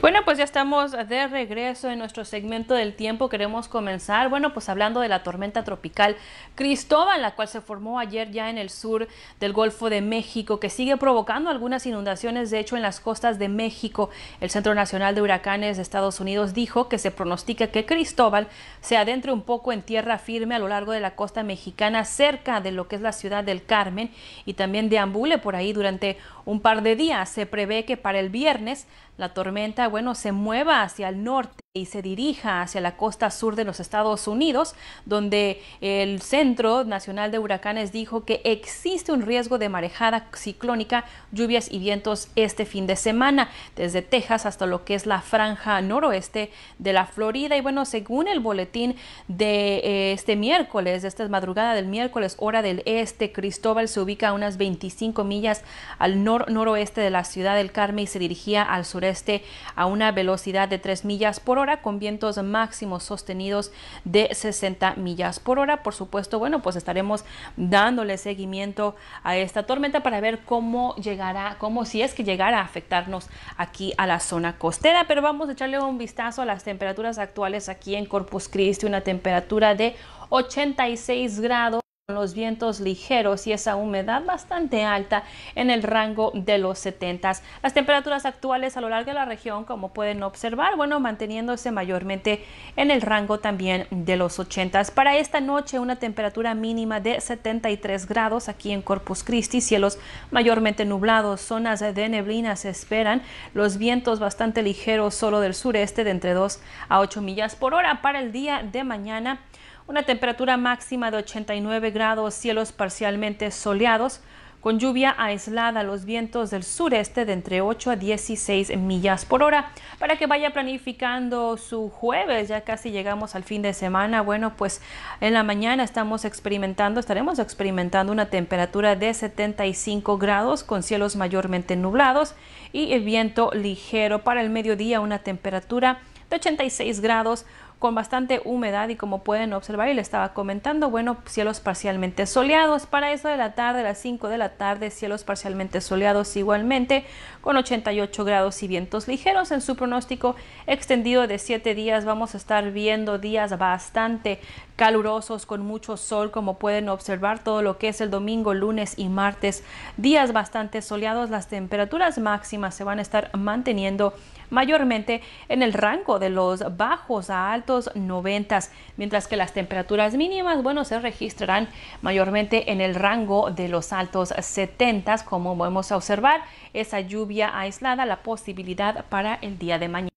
bueno, pues ya estamos de regreso en nuestro segmento del tiempo. Queremos comenzar, bueno, pues hablando de la tormenta tropical Cristóbal, la cual se formó ayer ya en el sur del Golfo de México, que sigue provocando algunas inundaciones, de hecho, en las costas de México. El Centro Nacional de Huracanes de Estados Unidos dijo que se pronostica que Cristóbal se adentre un poco en tierra firme a lo largo de la costa mexicana, cerca de lo que es la ciudad del Carmen, y también deambule por ahí durante un par de días. Se prevé que para el viernes la tormenta bueno se mueva hacia el norte y se dirija hacia la costa sur de los Estados Unidos, donde el Centro Nacional de Huracanes dijo que existe un riesgo de marejada ciclónica, lluvias y vientos este fin de semana, desde Texas hasta lo que es la franja noroeste de la Florida. Y bueno, según el boletín de eh, este miércoles, de esta madrugada del miércoles, hora del este, Cristóbal se ubica a unas 25 millas al noroeste de la ciudad del Carmen y se dirigía al sureste a una velocidad de 3 millas por hora con vientos máximos sostenidos de 60 millas por hora. Por supuesto, bueno, pues estaremos dándole seguimiento a esta tormenta para ver cómo llegará, cómo si es que llegara a afectarnos aquí a la zona costera. Pero vamos a echarle un vistazo a las temperaturas actuales aquí en Corpus Christi, una temperatura de 86 grados los vientos ligeros y esa humedad bastante alta en el rango de los 70. Las temperaturas actuales a lo largo de la región, como pueden observar, bueno, manteniéndose mayormente en el rango también de los 80. Para esta noche, una temperatura mínima de 73 grados aquí en Corpus Christi, cielos mayormente nublados, zonas de neblina se esperan, los vientos bastante ligeros solo del sureste de entre 2 a 8 millas por hora para el día de mañana una temperatura máxima de 89 grados, cielos parcialmente soleados, con lluvia aislada, los vientos del sureste de entre 8 a 16 millas por hora. Para que vaya planificando su jueves, ya casi llegamos al fin de semana. Bueno, pues en la mañana estamos experimentando, estaremos experimentando una temperatura de 75 grados con cielos mayormente nublados y el viento ligero. Para el mediodía una temperatura de 86 grados con bastante humedad y como pueden observar y le estaba comentando, bueno, cielos parcialmente soleados para eso de la tarde, a las 5 de la tarde, cielos parcialmente soleados igualmente con 88 grados y vientos ligeros en su pronóstico extendido de 7 días. Vamos a estar viendo días bastante calurosos con mucho sol como pueden observar todo lo que es el domingo, lunes y martes, días bastante soleados, las temperaturas máximas se van a estar manteniendo mayormente en el rango de los bajos a altos 90, mientras que las temperaturas mínimas, bueno, se registrarán mayormente en el rango de los altos 70, como podemos observar, esa lluvia aislada, la posibilidad para el día de mañana.